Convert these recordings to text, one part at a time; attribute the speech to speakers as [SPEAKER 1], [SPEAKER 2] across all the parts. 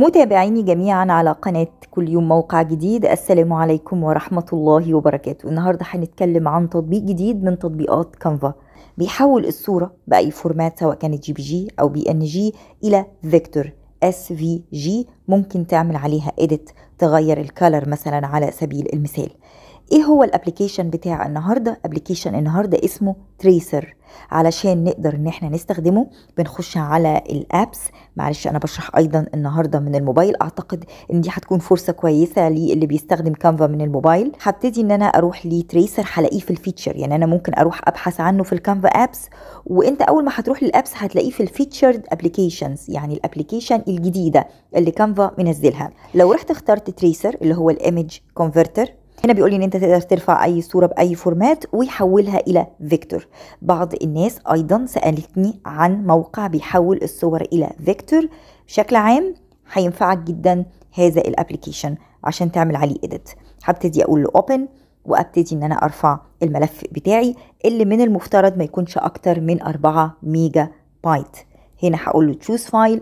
[SPEAKER 1] متابعيني جميعا على قناة كل يوم موقع جديد السلام عليكم ورحمة الله وبركاته النهاردة هنتكلم عن تطبيق جديد من تطبيقات كانفا بيحول الصورة بأي فورمات سواء كانت جي بي جي أو بي ان جي إلى فيكتور اس في جي ممكن تعمل عليها اديت تغير الكالر مثلا على سبيل المثال ايه هو الابلكيشن بتاع النهارده ابلكيشن النهارده اسمه تريسر علشان نقدر ان احنا نستخدمه بنخش على الابس معلش انا بشرح ايضا النهارده من الموبايل اعتقد ان دي هتكون فرصه كويسه للي بيستخدم كانفا من الموبايل هبتدي ان انا اروح لتريسر هلاقيه في الفيتشر يعني انا ممكن اروح ابحث عنه في الكانفا ابس وانت اول ما هتروح للابس هتلاقيه في الفيتشرد ابلكيشنز يعني الابلكيشن الجديده اللي كانفا منزلها لو رحت اخترت تريسر اللي هو الايمج كونفرتر هنا بيقول لي ان انت تقدر ترفع اي صوره باي فورمات ويحولها الى فيكتور بعض الناس ايضا سالتني عن موقع بيحول الصور الى فيكتور بشكل عام هينفعك جدا هذا الابلكيشن عشان تعمل عليه اديت هبتدي اقول له اوبن وابتدي ان انا ارفع الملف بتاعي اللي من المفترض ما يكونش اكتر من 4 ميجا بايت هنا هقول له تشوز فايل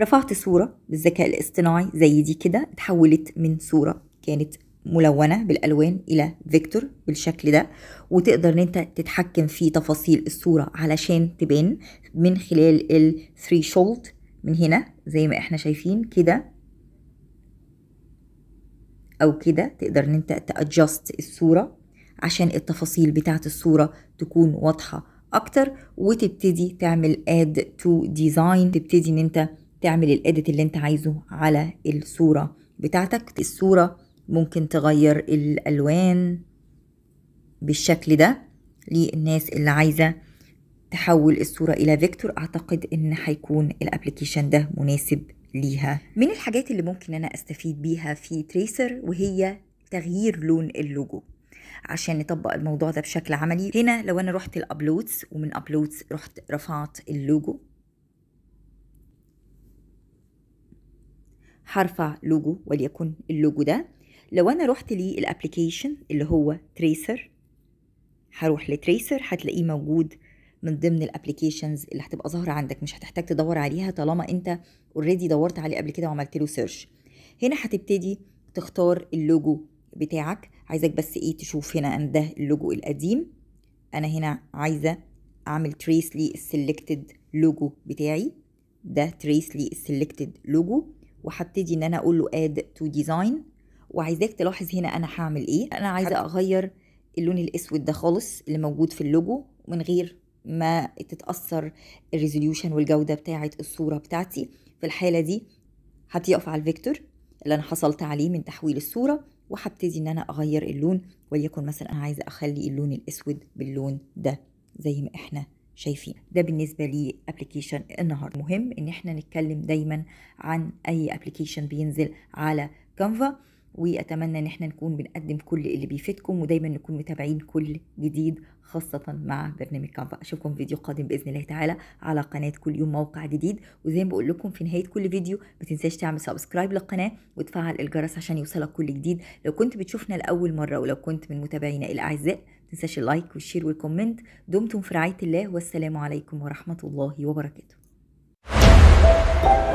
[SPEAKER 1] رفعت صورة بالذكاء الاصطناعي زي دي كده اتحولت من صورة كانت ملونة بالألوان إلى فيكتور بالشكل ده وتقدر إن أنت تتحكم في تفاصيل الصورة علشان تبان من خلال شولد من هنا زي ما احنا شايفين كده أو كده تقدر إن أنت تأجست الصورة عشان التفاصيل بتاعة الصورة تكون واضحة أكتر وتبتدي تعمل add to design تبتدي إن أنت تعمل الاديت اللي انت عايزه على الصورة بتاعتك الصورة ممكن تغير الالوان بالشكل ده للناس اللي عايزة تحول الصورة إلى فيكتور أعتقد إن هيكون الابلكيشن ده مناسب ليها من الحاجات اللي ممكن أنا أستفيد بيها في تريسر وهي تغيير لون اللوجو عشان نطبق الموضوع ده بشكل عملي هنا لو أنا رحت الأبلودز ومن أبلودز رحت رفعت اللوجو هرفع لوجو وليكن اللوجو ده لو انا رحت للابلكيشن اللي هو تريسر هروح لتريسر هتلاقيه موجود من ضمن الابلكيشنز اللي هتبقى ظاهره عندك مش هتحتاج تدور عليها طالما انت اوريدي دورت عليه قبل كده وعملت له سيرش هنا هتبتدي تختار اللوجو بتاعك عايزك بس ايه تشوف هنا ان ده اللوجو القديم انا هنا عايزه اعمل تريس السيلكتد لوجو بتاعي ده تريس السيلكتد لوجو وهبتدي ان انا اقول له اد تو ديزاين وعايزاك تلاحظ هنا انا هعمل ايه انا عايزه اغير اللون الاسود ده خالص اللي موجود في اللوجو من غير ما تتاثر الريزوليوشن والجوده بتاعه الصوره بتاعتي في الحاله دي هتقف على الفيكتور اللي انا حصلت عليه من تحويل الصوره وهبتدي ان انا اغير اللون وليكن مثلا انا عايزه اخلي اللون الاسود باللون ده زي ما احنا شايفين ده بالنسبة لي ابلكيشن النهاردة مهم ان احنا نتكلم دايما عن اي أبليكيشن بينزل على كانفا واتمنى ان احنا نكون بنقدم كل اللي بيفيدكم ودايما نكون متابعين كل جديد خاصة مع برنامج كانفا اشوفكم في فيديو قادم باذن الله تعالى على قناة كل يوم موقع جديد وزي ما بقول لكم في نهاية كل فيديو ما تنساش تعمل سبسكرايب للقناة وتفعل الجرس عشان يوصلك كل جديد لو كنت بتشوفنا لاول مرة ولو كنت من متابعينا الاعزاء ما تنساش اللايك والشير والكومنت دمتم في رعاية الله والسلام عليكم ورحمة الله وبركاته